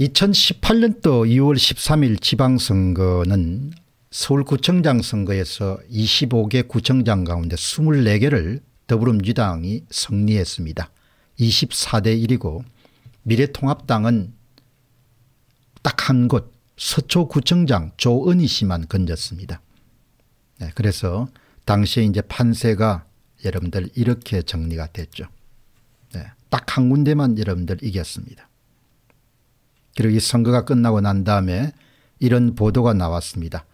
2018년도 2월 13일 지방선거는 서울구청장 선거에서 25개 구청장 가운데 24개를 더불어민주당이 승리했습니다. 24대 1이고 미래통합당은 딱 한 곳 서초구청장 조은희 씨만 건졌습니다. 네, 그래서 당시에 이제 판세가 여러분들 이렇게 정리가 됐죠. 네, 딱 한 군데만 여러분들 이겼습니다. 그리고 이 선거가 끝나고 난 다음에 이런 보도가 나왔습니다.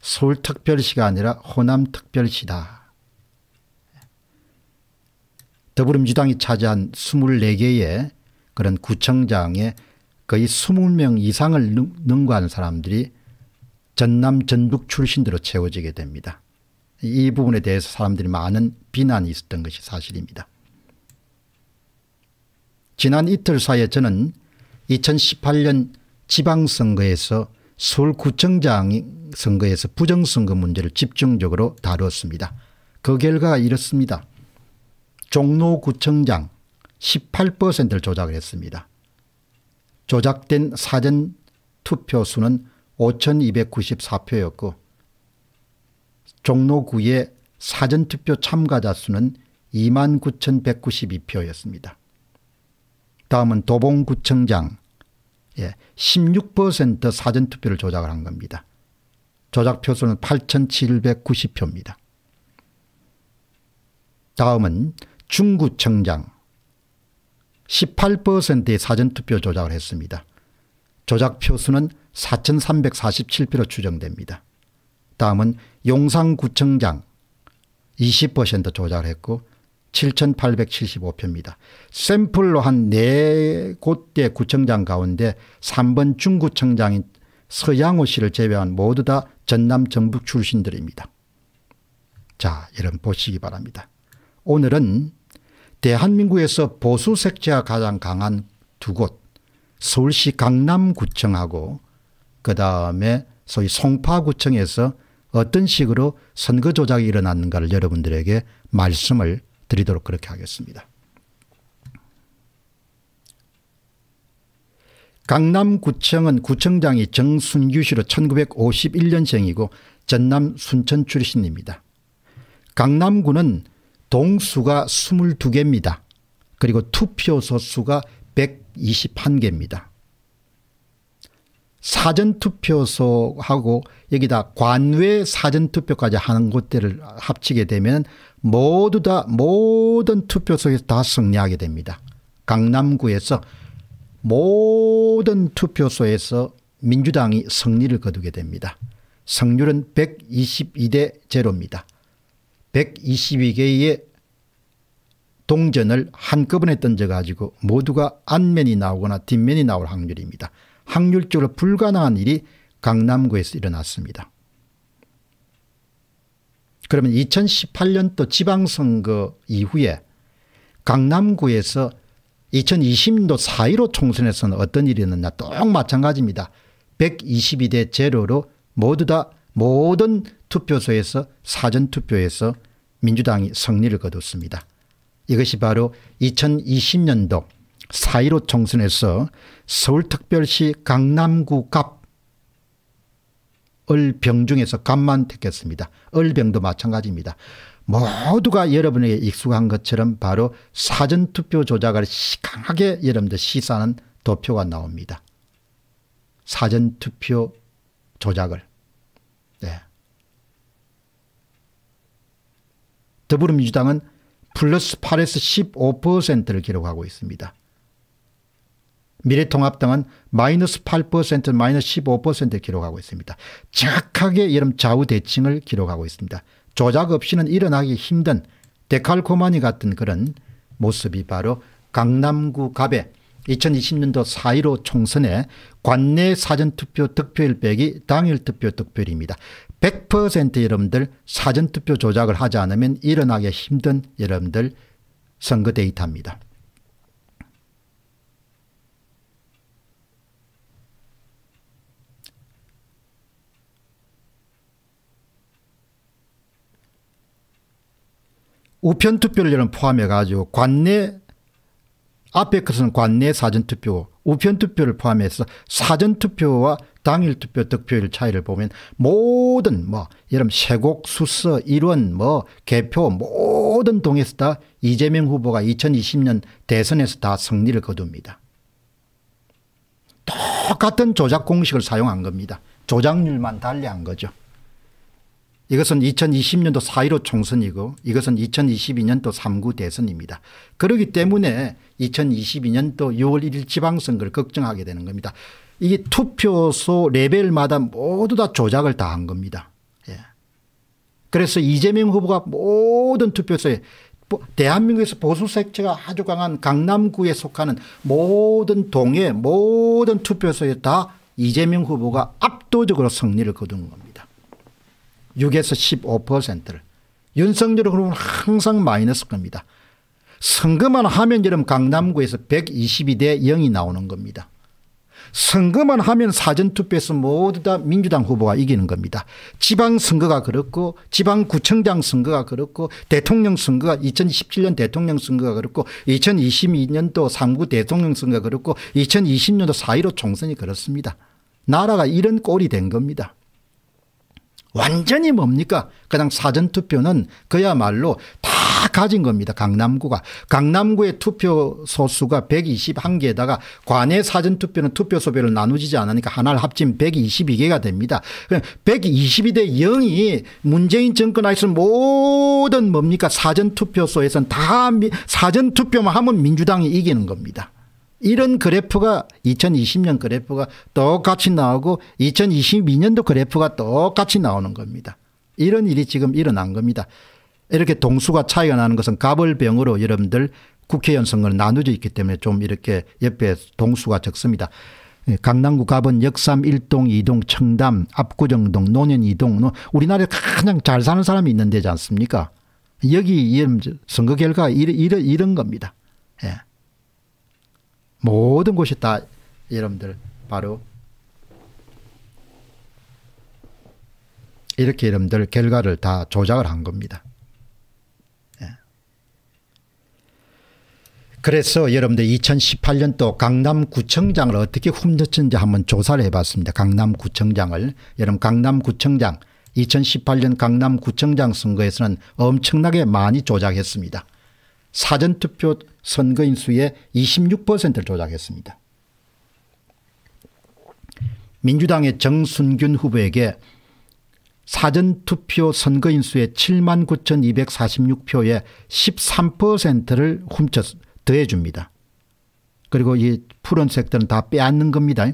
서울특별시가 아니라 호남특별시다. 더불어민주당이 차지한 24개의 그런 구청장에 거의 20명 이상을 능가하 사람들이 전남 전북 출신으로 채워지게 됩니다. 이 부분에 대해서 사람들이 많은 비난이 있었던 것이 사실입니다. 지난 이틀 사이에 저는 2018년 지방선거에서 서울구청장 선거에서 부정선거 문제를 집중적으로 다루었습니다. 그결과 이렇습니다. 종로구청장 18%를 조작을 했습니다. 조작된 사전 투표수는 5294표였고 종로구의 사전투표 참가자 수는 29,192표였습니다. 다음은 도봉구청장 예, 16% 사전투표를 조작을 한 겁니다. 조작표수는 8790표입니다. 다음은 중구청장 18%의 사전투표 조작을 했습니다. 조작표수는 4347표로 추정됩니다. 다음은 용산구청장 20% 조작을 했고 7,875표입니다. 샘플로 한 4곳대 구청장 가운데 3번 중구청장인 서양호 씨를 제외한 모두 다 전남 전북 출신들입니다. 자, 여러분 보시기 바랍니다. 오늘은 대한민국에서 보수 색채가 가장 강한 두 곳, 서울시 강남구청하고 그 다음에 소위 송파구청에서 어떤 식으로 선거 조작이 일어났는가를 여러분들에게 말씀을 드리도록 그렇게 하겠습니다. 강남구청은 구청장이 정순규 씨로 1951년생이고 전남 순천 출신입니다. 강남구는 동수가 22개입니다. 그리고 투표소 수가 121개입니다. 사전투표소하고 여기다 관외 사전투표까지 하는 곳들을 합치게 되면 모두 다 모든 투표소에서 다 승리하게 됩니다. 강남구에서 모든 투표소에서 민주당이 승리를 거두게 됩니다. 승률은 122대 0입니다. 122개의 동전을 한꺼번에 던져가지고 모두가 안면이 나오거나 뒷면이 나올 확률입니다. 확률적으로 불가능한 일이 강남구에서 일어났습니다. 그러면 2018년도 지방선거 이후에 강남구에서 2020년도 4.15 총선에서는 어떤 일이 있었나 똑 마찬가지입니다. 122대 제로 모두 다 모든 투표소에서 사전투표에서 민주당이 승리를 거뒀습니다. 이것이 바로 2020년도 4.15 총선에서 서울특별시 강남구 갑을 병 중에서 갑만 택했습니다. 을병도 마찬가지입니다. 모두가 여러분에게 익숙한 것처럼 바로 사전투표 조작을 강하게 여러분들 시사하는 도표가 나옵니다. 사전투표 조작을. 네. 더불어민주당은 플러스 8에서 15%를 기록하고 있습니다. 미래통합당은 마이너스 8% 마이너스 15%를 기록하고 있습니다. 정확하게 이런 좌우대칭을 기록하고 있습니다. 조작 없이는 일어나기 힘든 데칼코마니 같은 그런 모습이 바로 강남구 갑의 2020년도 4.15 총선의 관내 사전투표 득표율 빼기 당일 투표 득표율입니다. 100% 여러분들 사전투표 조작을 하지 않으면 일어나기 힘든 여러분들 선거 데이터입니다. 우편 투표를 포함해 가지고 관내 앞에 것은 관내 사전투표 우편투표를 포함해서 사전투표와 당일투표 득표율 차이를 보면 모든 뭐 예를 세곡 수서 일원 뭐 개표 모든 동에서 다 이재명 후보가 2020년 대선에서 다 승리를 거둡니다. 똑같은 조작 공식을 사용한 겁니다. 조작률만 달리한 거죠. 이것은 2020년도 4.15 총선이고 이것은 2022년도 3구 대선입니다. 그러기 때문에 2022년도 6월 1일 지방선거를 걱정하게 되는 겁니다. 이게 투표소 레벨마다 모두 다 조작을 다 한 겁니다. 예. 그래서 이재명 후보가 모든 투표소에 대한민국에서 보수 색채가 아주 강한 강남구에 속하는 모든 동에 모든 투표소에 다 이재명 후보가 압도적으로 승리를 거둔 겁니다. 6에서 15%를 윤석열은 그러면 항상 마이너스 겁니다. 선거만 하면 여러분 강남구에서 122대 0이 나오는 겁니다. 선거만 하면 사전투표에서 모두 다 민주당 후보가 이기는 겁니다. 지방선거가 그렇고 지방구청장 선거가 그렇고 대통령 선거가 2017년 대통령 선거가 그렇고 2022년도 상구 대통령 선거가 그렇고 2020년도 4.15 총선이 그렇습니다. 나라가 이런 꼴이 된 겁니다. 완전히 뭡니까? 그냥 사전투표는 그야말로 다 가진 겁니다. 강남구가. 강남구의 투표소 수가 121개에다가 관내 사전투표는 투표소별로 나누지 않으니까 하나를 합치면 122개가 됩니다. 122대 0이 문재인 정권 하에서 모든 뭡니까? 사전투표소에서는 다 사전투표만 하면 민주당이 이기는 겁니다. 이런 그래프가 2020년 그래프가 똑같이 나오고 2022년도 그래프가 똑같이 나오는 겁니다. 이런 일이 지금 일어난 겁니다. 이렇게 동수가 차이가 나는 것은 갑을병으로 여러분들 국회의원 선거는 나누져 있기 때문에 좀 이렇게 옆에 동수가 적습니다. 예, 강남구 갑은 역삼 1동 2동 청담 압구정동 노년 2동 우리나라에 가장 잘 사는 사람이 있는 데지 않습니까 여기 선거 결과 이런, 이런, 겁니다. 예. 모든 곳이 다 여러분들 바로 이렇게 여러분들 결과를 다 조작을 한 겁니다. 예. 그래서 여러분들 2018년도 강남구청장을 어떻게 훔쳤는지 한번 조사를 해봤습니다. 강남구청장을. 여러분 강남구청장 2018년 강남구청장 선거에서는 엄청나게 많이 조작했습니다. 사전투표 선거인 수의 26%를 조작했습니다. 민주당의 정순균 후보에게 사전투표 선거인 수의 7만 9,246표의 13%를 훔쳐 더해줍니다. 그리고 이 푸른색들은 다 빼앗는 겁니다.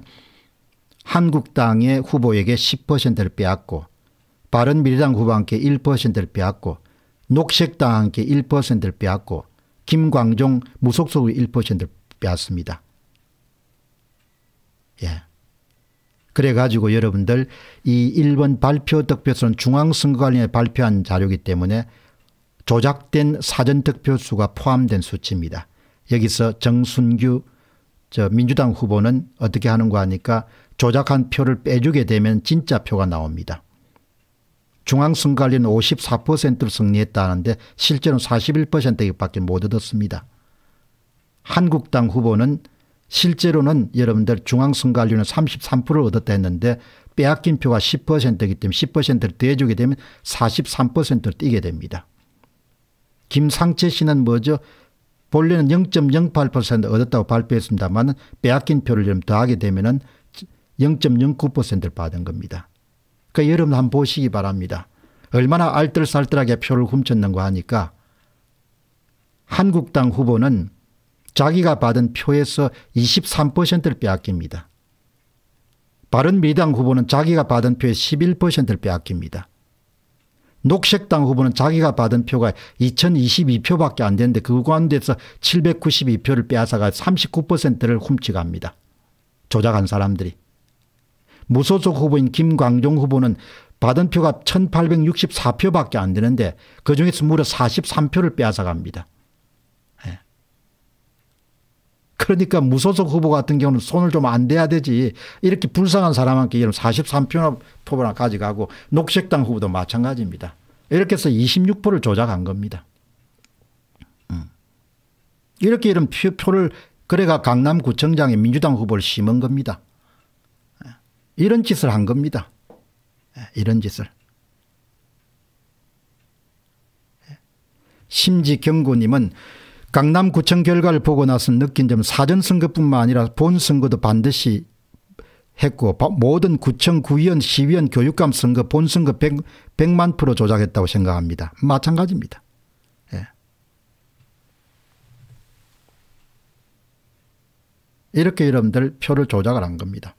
한국당의 후보에게 10%를 빼앗고 바른미래당 후보한테 1%를 빼앗고 녹색당 함께 1%를 빼앗고 김광종 무속속의 1%를 빼앗습니다. 예. 그래가지고 여러분들 이 1번 발표 득표수는 중앙선거관리에 발표한 자료이기 때문에 조작된 사전득표수가 포함된 수치입니다. 여기서 정순규 저 민주당 후보는 어떻게 하는가 하니까 조작한 표를 빼주게 되면 진짜 표가 나옵니다. 중앙선관리는 54%를 승리했다는데 실제로는 41%밖에 못 얻었습니다. 한국당 후보는 실제로는 여러분들 중앙선관위는 33%를 얻었다 했는데 빼앗긴 표가 10%이기 때문에 10%를 대주게 되면 43%를 뛰게 됩니다. 김상채 씨는 뭐죠? 본래는 0.08% 얻었다고 발표했습니다만 빼앗긴 표를 좀 더하게 되면 0.09%를 받은 겁니다. 테 그러니까 여러분 한번 보시기 바랍니다. 얼마나 알뜰살뜰하게 표를 훔쳤는가 하니까 한국당 후보는 자기가 받은 표에서 23%를 빼앗깁니다. 바른미당 후보는 자기가 받은 표의 11%를 빼앗깁니다. 녹색당 후보는 자기가 받은 표가 2022표밖에 안 되는데 그 가운데서 792표를 빼앗아가 39%를 훔치갑니다 조작한 사람들이. 무소속 후보인 김광종 후보는 받은 표가 1864표밖에 안 되는데 그중에서 무려 43표를 빼앗아갑니다. 예. 그러니까 무소속 후보 같은 경우는 손을 좀 안 대야 되지 이렇게 불쌍한 사람한테 이런 43표나 표나 가져가고 녹색당 후보도 마찬가지입니다. 이렇게 해서 26표를 조작한 겁니다. 음. 이렇게 이런 표, 표를 그래가 강남구청장에 민주당 후보를 심은 겁니다. 이런 짓을 한 겁니다. 예, 이런 짓을. 예. 심지경구님은 강남구청 결과를 보고 나서 느낀 점 사전선거뿐만 아니라 본선거도 반드시 했고 모든 구청, 구의원, 시의원, 교육감 선거, 본선거 100, 만 프로 조작했다고 생각합니다. 마찬가지입니다. 예. 이렇게 여러분들 표를 조작을 한 겁니다.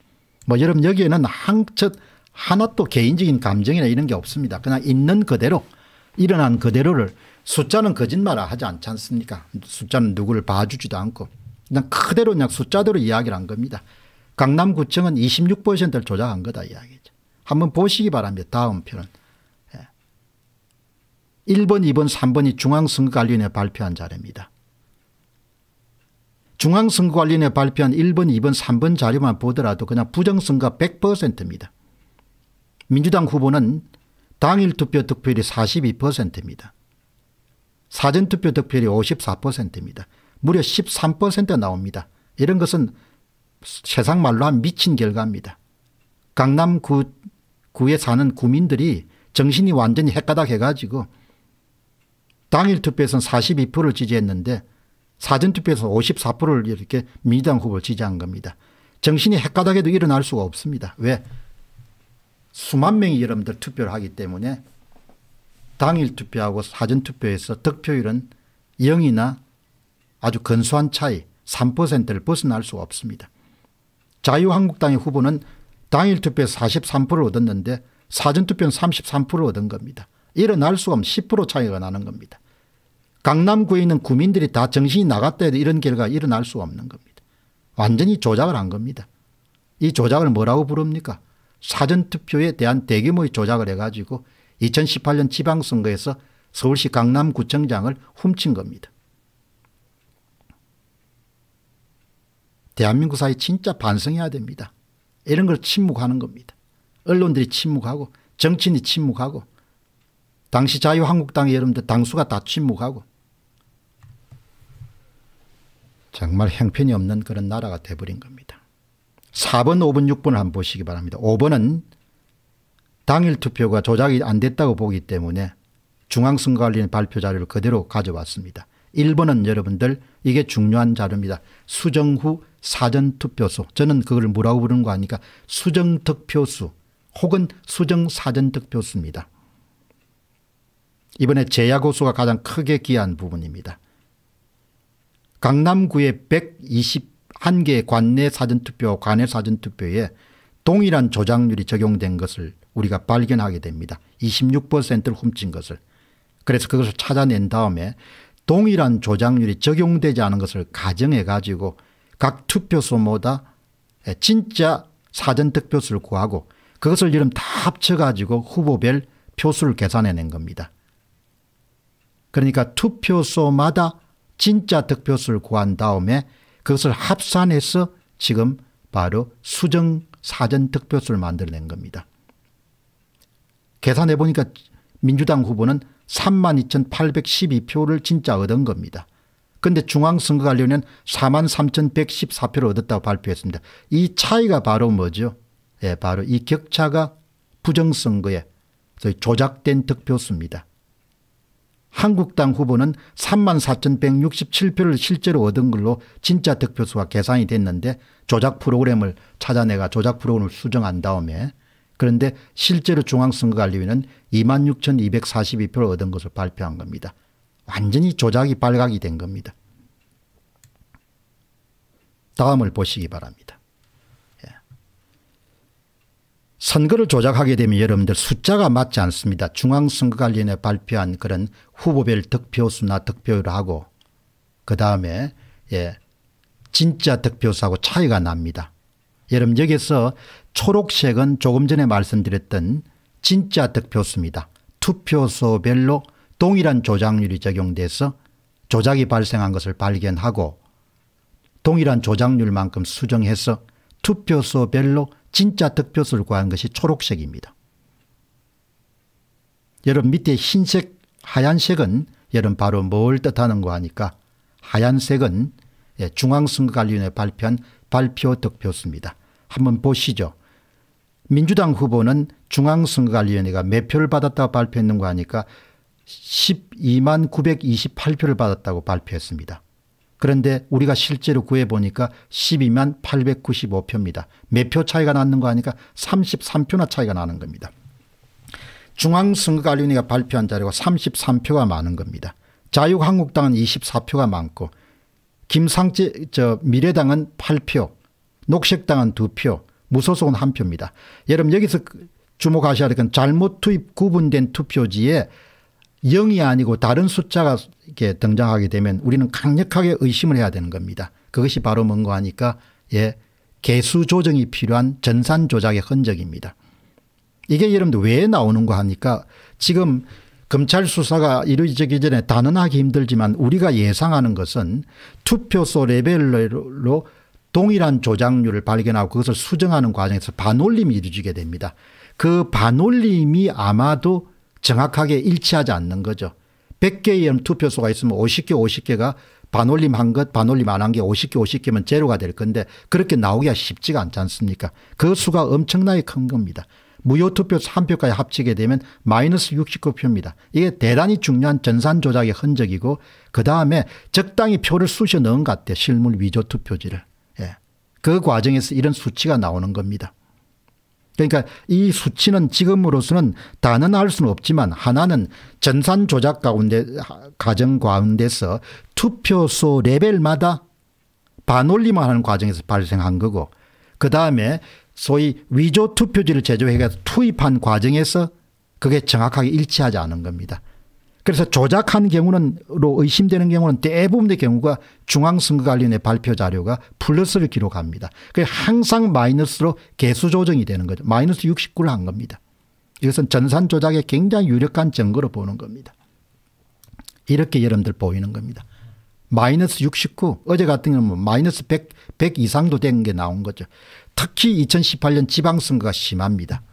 뭐 여러분 여기에는 한 첫 하나도 개인적인 감정이나 이런 게 없습니다. 그냥 있는 그대로 일어난 그대로를 숫자는 거짓말을 하지 않지 않습니까 숫자는 누구를 봐주지도 않고 그냥 그대로 그냥 숫자대로 이야기를 한 겁니다. 강남구청은 26%를 조작한 거다 이야기죠. 한번 보시기 바랍니다. 다음 표는. 1번, 예. 2번, 3번이 중앙선거관리위원회 발표한 자료입니다. 중앙선거관리위원회 발표한 1번, 2번, 3번 자료만 보더라도 그냥 부정선거 100%입니다. 민주당 후보는 당일 투표 득표율이 42%입니다. 사전투표 득표율이 54%입니다. 무려 13% 나옵니다. 이런 것은 세상 말로 한 미친 결과입니다. 강남 구에 사는 구민들이 정신이 완전히 헷가닥 해가지고 당일 투표에서는 42%를 지지했는데 사전투표에서 54%를 이렇게 민주당 후보를 지지한 겁니다. 정신이 헷가닥에도 일어날 수가 없습니다. 왜? 수만 명이 여러분들 투표를 하기 때문에 당일 투표하고 사전투표에서 득표율은 0이나 아주 근소한 차이 3%를 벗어날 수가 없습니다. 자유한국당의 후보는 당일 투표에 43%를 얻었는데 사전투표는 33%를 얻은 겁니다. 일어날 수 없는 10% 차이가 나는 겁니다. 강남구에 있는 구민들이 다 정신이 나갔다 해도 이런 결과가 일어날 수 없는 겁니다. 완전히 조작을 한 겁니다. 이 조작을 뭐라고 부릅니까? 사전투표에 대한 대규모의 조작을 해가지고 2018년 지방선거에서 서울시 강남구청장을 훔친 겁니다. 대한민국 사회 진짜 반성해야 됩니다. 이런 걸 침묵하는 겁니다. 언론들이 침묵하고 정치인이 침묵하고 당시 자유한국당의 여러분들 당수가 다 침묵하고 정말 형편이 없는 그런 나라가 돼버린 겁니다. 4번, 5번, 6번을 한번 보시기 바랍니다. 5번은 당일 투표가 조작이 안 됐다고 보기 때문에 중앙선거관리인 발표 자료를 그대로 가져왔습니다. 1번은 여러분들 이게 중요한 자료입니다. 수정 후 사전투표수 저는 그걸 뭐라고 부르는 거 아니까 수정득표수 혹은 수정사전득표수입니다. 이번에 재야고수가 가장 크게 기여한 부분입니다. 강남구의 121개 관내 사전투표 관외 사전투표에 동일한 조작률이 적용된 것을 우리가 발견하게 됩니다. 26%를 훔친 것을. 그래서 그것을 찾아낸 다음에 동일한 조작률이 적용되지 않은 것을 가정해 가지고 각 투표소마다 예, 진짜 사전득표수를 구하고 그것을 이름 다 합쳐가지고 후보별 표수를 계산해낸 겁니다. 그러니까 투표소마다 진짜 득표수를 구한 다음에 그것을 합산해서 지금 바로 수정 사전 득표수를 만들어낸 겁니다. 계산해 보니까 민주당 후보는 32,812표를 진짜 얻은 겁니다. 그런데 중앙선거관련위원 43,114표를 얻었다고 발표했습니다. 이 차이가 바로 뭐죠? 예, 바로 이 격차가 부정선거에 조작된 득표수입니다. 한국당 후보는 34,167표를 실제로 얻은 걸로 진짜 득표수가 계산이 됐는데 조작 프로그램을 찾아내가 조작 프로그램을 수정한 다음에 그런데 실제로 중앙선거관리위는 26,242표를 얻은 것을 발표한 겁니다. 완전히 조작이 발각이 된 겁니다. 다음을 보시기 바랍니다. 선거를 조작하게 되면 여러분들 숫자가 맞지 않습니다. 중앙선거관리위원회 발표한 그런 후보별 득표수나 득표율하고 그 다음에 예 진짜 득표수하고 차이가 납니다. 여러분 여기서 초록색은 조금 전에 말씀드렸던 진짜 득표수입니다. 투표소별로 동일한 조작률이 적용돼서 조작이 발생한 것을 발견하고 동일한 조작률만큼 수정해서 투표소별로 진짜 득표수를 구한 것이 초록색입니다. 여러분 밑에 흰색 하얀색은 여러분 바로 뭘 뜻하는가 하니까 하얀색은 예, 중앙선거관리위원회 발표한 발표 득표수입니다. 한번 보시죠. 민주당 후보는 중앙선거관리위원회가 몇 표를 받았다고 발표했는가 하니까 12만 928표를 받았다고 발표했습니다. 그런데 우리가 실제로 구해보니까 12만 895표입니다. 몇 표 차이가 났는 거 아니까 33표나 차이가 나는 겁니다. 중앙선거관리위원회가 발표한 자료가 33표가 많은 겁니다. 자유한국당은 24표가 많고 김상재 저 미래당은 8표 녹색당은 2표 무소속은 1표입니다. 여러분 여기서 그 주목하셔야 될 건 잘못 투입 구분된 투표지에 0이 아니고 다른 숫자가 이렇게 등장하게 되면 우리는 강력하게 의심을 해야 되는 겁니다. 그것이 바로 뭔가 하니까 예, 개수 조정이 필요한 전산 조작의 흔적입니다. 이게 여러분들 왜 나오는가 하니까 지금 검찰 수사가 이루어지기 전에 단언하기 힘들지만 우리가 예상하는 것은 투표소 레벨로 동일한 조작률을 발견하고 그것을 수정하는 과정에서 반올림이 이루어지게 됩니다. 그 반올림이 아마도 정확하게 일치하지 않는 거죠. 100개의 투표소가 있으면 50개 50개가 반올림한 것 반올림 안 한 게 50개 50개면 제로가 될 건데 그렇게 나오기가 쉽지가 않지 않습니까 그 수가 엄청나게 큰 겁니다. 무효투표 3표까지 합치게 되면 마이너스 69표입니다. 이게 대단히 중요한 전산 조작의 흔적이고 그 다음에 적당히 표를 쑤셔 넣은 것 같아요. 실물 위조 투표지를. 예. 그 과정에서 이런 수치가 나오는 겁니다. 그러니까 이 수치는 지금으로서는 단언할 수는 없지만 하나는 전산 조작 가운데 과정 가운데서 투표소 레벨마다 반올림을 하는 과정에서 발생한 거고 그 다음에 소위 위조 투표지를 제조해서 투입한 과정에서 그게 정확하게 일치하지 않은 겁니다. 그래서 조작한 경우는로 의심되는 경우는 대부분의 경우가 중앙선거관리원의 발표 자료가 플러스를 기록합니다. 그 항상 마이너스로 개수 조정이 되는 거죠. 마이너스 69를 한 겁니다. 이것은 전산 조작에 굉장히 유력한 증거로 보는 겁니다. 이렇게 여러분들 보이는 겁니다. 마이너스 69 어제 같은 경우는 뭐 마이너스 100, 100 이상도 된 게 나온 거죠. 특히 2018년 지방선거가 심합니다.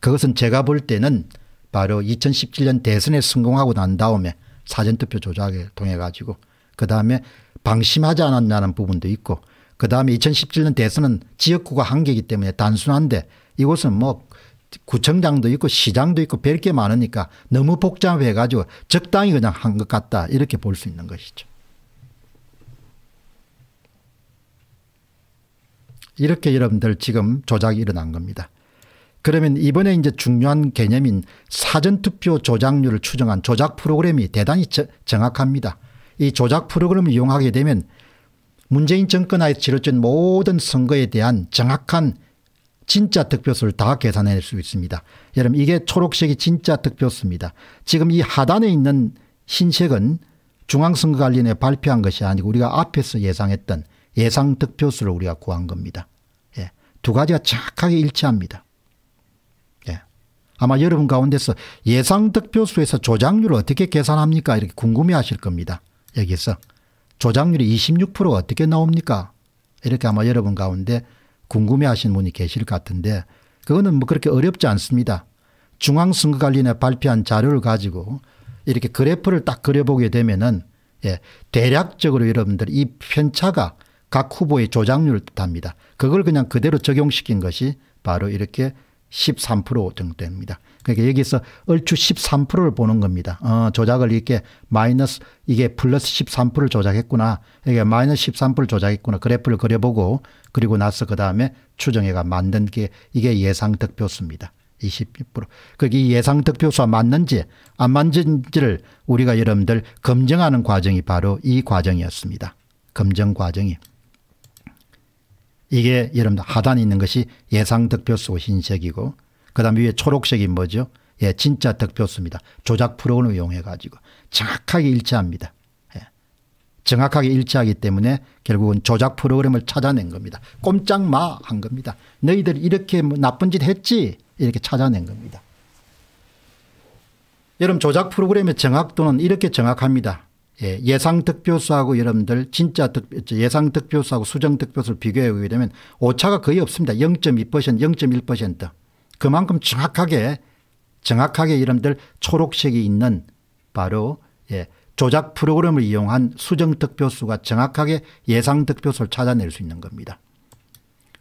그것은 제가 볼 때는 바로 2017년 대선에 성공하고 난 다음에 사전투표 조작에 통해 가지고 그 다음에 방심하지 않았냐는 부분도 있고 그 다음에 2017년 대선은 지역구가 한계이기 때문에 단순한데 이곳은 뭐 구청장도 있고 시장도 있고 별게 많으니까 너무 복잡해 가지고 적당히 그냥 한 것 같다 이렇게 볼 수 있는 것이죠. 이렇게 여러분들 지금 조작이 일어난 겁니다. 그러면 이번에 이제 중요한 개념인 사전투표 조작률을 추정한 조작 프로그램이 대단히 저, 정확합니다. 이 조작 프로그램을 이용하게 되면 문재인 정권하에 치러진 모든 선거에 대한 정확한 진짜 득표수를 다 계산해낼 수 있습니다. 여러분 이게 초록색이 진짜 득표수입니다. 지금 이 하단에 있는 흰색은 중앙선거관리위원회 발표한 것이 아니고 우리가 앞에서 예상했던 예상 득표수를 우리가 구한 겁니다. 예. 두 가지가 정확하게 일치합니다. 아마 여러분 가운데서 예상 득표수에서 조작률을 어떻게 계산합니까? 이렇게 궁금해 하실 겁니다. 여기서 조작률이 26% 어떻게 나옵니까? 이렇게 아마 여러분 가운데 궁금해 하신 분이 계실 것 같은데 그거는 뭐 그렇게 어렵지 않습니다. 중앙선거관리에 발표한 자료를 가지고 이렇게 그래프를 딱 그려보게 되면은 예, 대략적으로 여러분들 이 편차가 각 후보의 조작률을 뜻합니다. 그걸 그냥 그대로 적용시킨 것이 바로 이렇게 13% 정도입니다. 그러니까 여기서 얼추 13%를 보는 겁니다. 어, 조작을 이렇게 마이너스 이게 플러스 13%를 조작했구나. 이게 마이너스 13%를 조작했구나. 그래프를 그려보고 그리고 나서 그 다음에 추정해가 만든 게 이게 예상 득표수입니다. 20%. 그게 그러니까 예상 득표수와 맞는지 안 맞는지를 우리가 여러분들 검증하는 과정이 바로 이 과정이었습니다. 검증 과정이. 이게 여러분들 하단에 있는 것이 예상 득표수 흰색이고 그 다음 에 위에 초록색이 뭐죠? 예, 진짜 득표수입니다. 조작 프로그램을 이용해 가지고 정확하게 일치합니다. 예. 정확하게 일치하기 때문에 결국은 조작 프로그램을 찾아낸 겁니다. 꼼짝마 한 겁니다. 너희들 이렇게 뭐 나쁜 짓 했지? 이렇게 찾아낸 겁니다. 여러분 조작 프로그램의 정확도는 이렇게 정확합니다. 예, 예상 득표수하고 여러분들 진짜 득, 표 예상 득표수하고 수정 득표수를 비교해 보게 되면 오차가 거의 없습니다. 0.2% 0.1% 그만큼 정확하게 정확하게 여러분들 초록색이 있는 바로 예, 조작 프로그램을 이용한 수정 득표수가 정확하게 예상 득표수를 찾아낼 수 있는 겁니다.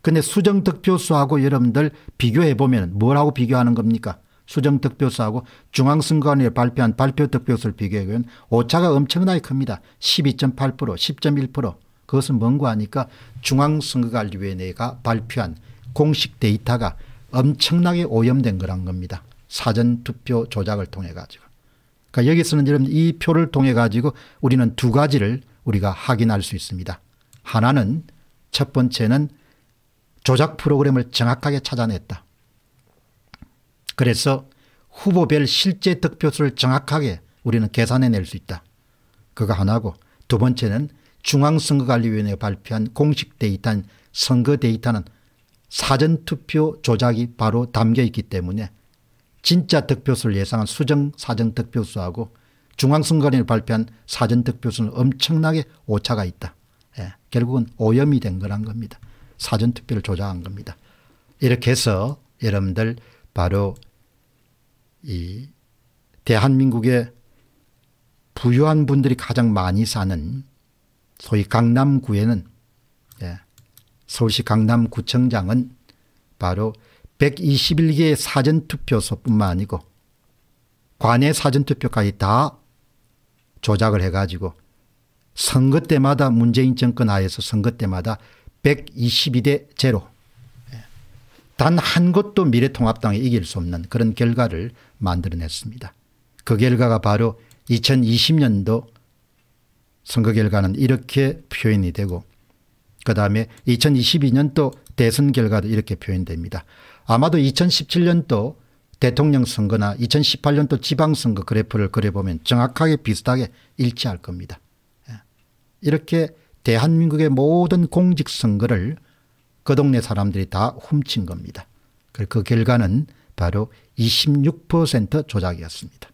근데 수정 득표수하고 여러분들 비교해 보면 뭘하고 비교하는 겁니까? 수정특표수하고 중앙선관위에 발표한 발표특표수를비교해보면 오차가 엄청나게 큽니다. 12.8% 10.1% 그것은 뭔고 하니까 중앙선거관리위원회가 발표한 공식 데이터가 엄청나게 오염된 거란 겁니다. 사전투표 조작을 통해 가지고. 그러니까 여기서는 여러분 이 표를 통해 가지고 우리는 두 가지를 우리가 확인할 수 있습니다. 하나는 첫 번째는 조작 프로그램을 정확하게 찾아냈다. 그래서 후보별 실제 득표수를 정확하게 우리는 계산해낼 수 있다. 그거 하나고 두 번째는 중앙선거관리위원회가 발표한 공식 데이터인 선거 데이터는 사전투표 조작이 바로 담겨있기 때문에 진짜 득표수를 예상한 수정 사전 득표수하고 중앙선관위를 원 발표한 사전 득표수는 엄청나게 오차가 있다. 예, 결국은 오염이 된 거란 겁니다. 사전 투표를 조작한 겁니다. 이렇게 해서 여러분들 바로 이 대한민국의 부유한 분들이 가장 많이 사는 소위 강남구에는 예, 서울시 강남구청장은 바로 121개의 사전투표소뿐만 아니고 관내 사전투표까지 다 조작을 해가지고 선거 때마다 문재인 정권 하에서 선거 때마다 122대 제로 단한 것도 미래통합당에 이길 수 없는 그런 결과를 만들어냈습니다. 그 결과가 바로 2020년도 선거 결과는 이렇게 표현이 되고 그 다음에 2022년도 대선 결과도 이렇게 표현됩니다. 아마도 2017년도 대통령 선거나 2018년도 지방선거 그래프를 그려보면 정확하게 비슷하게 일치할 겁니다. 예. 이렇게 대한민국의 모든 공직선거를 그 동네 사람들이 다 훔친 겁니다. 그 결과는 바로 26% 조작이었습니다.